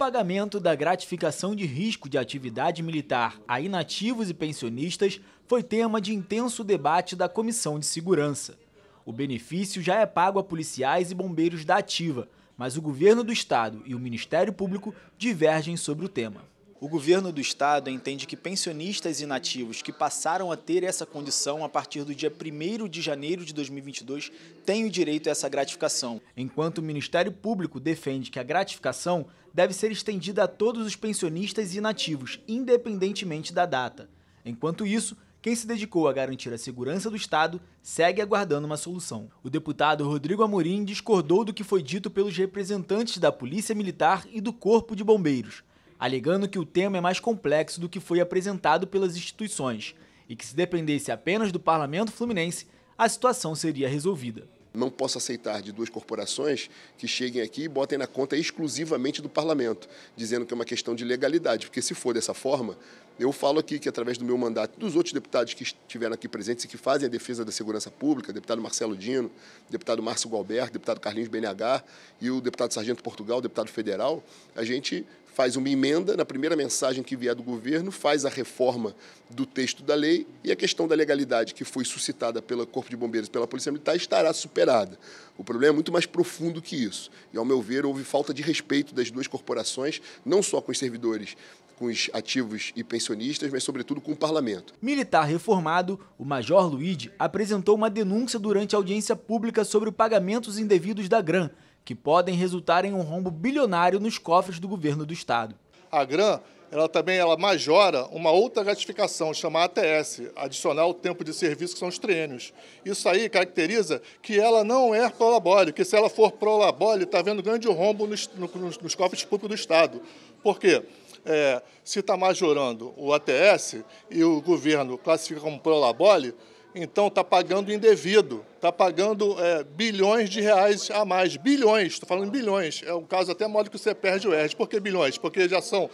pagamento da gratificação de risco de atividade militar a inativos e pensionistas foi tema de intenso debate da Comissão de Segurança. O benefício já é pago a policiais e bombeiros da Ativa, mas o governo do estado e o Ministério Público divergem sobre o tema. O governo do estado entende que pensionistas inativos que passaram a ter essa condição a partir do dia 1 de janeiro de 2022 têm o direito a essa gratificação, enquanto o Ministério Público defende que a gratificação deve ser estendida a todos os pensionistas inativos, independentemente da data. Enquanto isso, quem se dedicou a garantir a segurança do Estado segue aguardando uma solução. O deputado Rodrigo Amorim discordou do que foi dito pelos representantes da Polícia Militar e do Corpo de Bombeiros alegando que o tema é mais complexo do que foi apresentado pelas instituições e que, se dependesse apenas do parlamento fluminense, a situação seria resolvida. Não posso aceitar de duas corporações que cheguem aqui e botem na conta exclusivamente do parlamento, dizendo que é uma questão de legalidade, porque se for dessa forma, eu falo aqui que, através do meu mandato, dos outros deputados que estiveram aqui presentes e que fazem a defesa da segurança pública, deputado Marcelo Dino, deputado Márcio Galberto, deputado Carlinhos BNH e o deputado Sargento Portugal, deputado federal, a gente faz uma emenda na primeira mensagem que vier do governo, faz a reforma do texto da lei e a questão da legalidade que foi suscitada pelo Corpo de Bombeiros e pela Polícia Militar estará superada. O problema é muito mais profundo que isso. E, ao meu ver, houve falta de respeito das duas corporações, não só com os servidores com os ativos e pensionistas, mas sobretudo com o parlamento. Militar reformado, o Major Luiz apresentou uma denúncia durante a audiência pública sobre pagamentos indevidos da GRAM, que podem resultar em um rombo bilionário nos cofres do governo do estado. A GRAM ela também ela majora uma outra gratificação, chamada ATS, adicional tempo de serviço, que são os treinos. Isso aí caracteriza que ela não é prolabore, que se ela for prolabore, está havendo grande rombo nos, nos, nos cofres públicos do Estado. Por quê? é, se está majorando o ATS e o governo classifica como prolabole, então está pagando indevido, está pagando é, bilhões de reais a mais. Bilhões, estou falando bilhões. É um caso até maior que você perde o ERD. Por que bilhões? Porque já são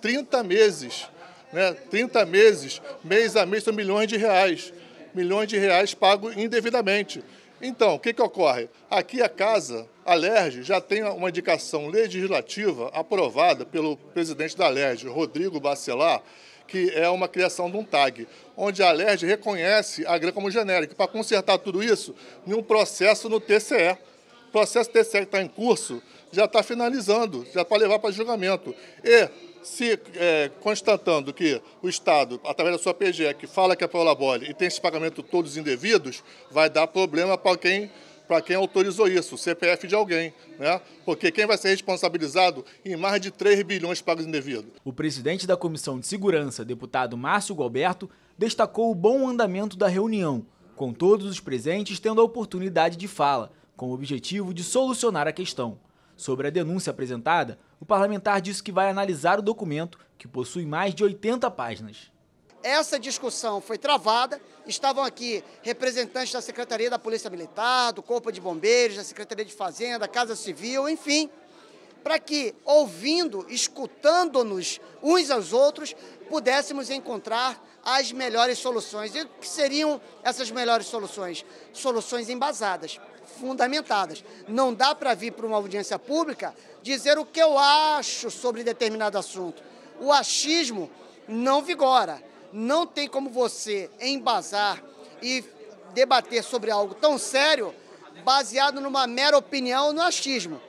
30 meses, né? 30 meses, mês a mês, são milhões de reais. Milhões de reais pagos indevidamente. Então, o que, que ocorre? Aqui a casa, a LERJ, já tem uma indicação legislativa aprovada pelo presidente da LERJ, Rodrigo Bacelar, que é uma criação de um tag, onde a LERJ reconhece a GRE como genérica. Para consertar tudo isso, em um processo no TCE. O processo TCE que está em curso já está finalizando, já para levar para julgamento. E se é, constatando que o Estado, através da sua PGE, é fala que é prolabore e tem esse pagamento todos indevidos, vai dar problema para quem para quem autorizou isso, o CPF de alguém, né? Porque quem vai ser responsabilizado em mais de 3 bilhões pagos indevidos? O presidente da Comissão de Segurança, deputado Márcio Galberto, destacou o bom andamento da reunião, com todos os presentes tendo a oportunidade de fala, com o objetivo de solucionar a questão. Sobre a denúncia apresentada, o parlamentar disse que vai analisar o documento, que possui mais de 80 páginas. Essa discussão foi travada, estavam aqui representantes da Secretaria da Polícia Militar, do Corpo de Bombeiros, da Secretaria de Fazenda, Casa Civil, enfim, para que, ouvindo, escutando-nos uns aos outros, pudéssemos encontrar as melhores soluções. E o que seriam essas melhores soluções? Soluções embasadas fundamentadas. Não dá para vir para uma audiência pública dizer o que eu acho sobre determinado assunto. O achismo não vigora. Não tem como você embasar e debater sobre algo tão sério baseado numa mera opinião no achismo.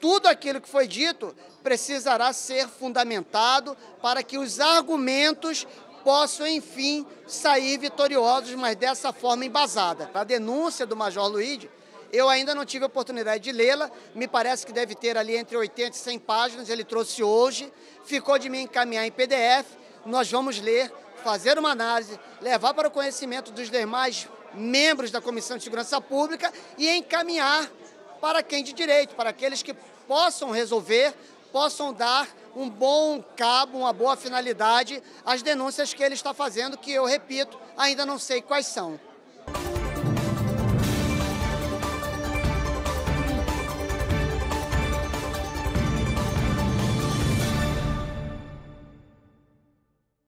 Tudo aquilo que foi dito precisará ser fundamentado para que os argumentos possam, enfim, sair vitoriosos, mas dessa forma embasada. A denúncia do Major Luiz eu ainda não tive a oportunidade de lê-la, me parece que deve ter ali entre 80 e 100 páginas, ele trouxe hoje, ficou de me encaminhar em PDF, nós vamos ler, fazer uma análise, levar para o conhecimento dos demais membros da Comissão de Segurança Pública e encaminhar para quem de direito, para aqueles que possam resolver, possam dar um bom cabo, uma boa finalidade às denúncias que ele está fazendo, que eu repito, ainda não sei quais são.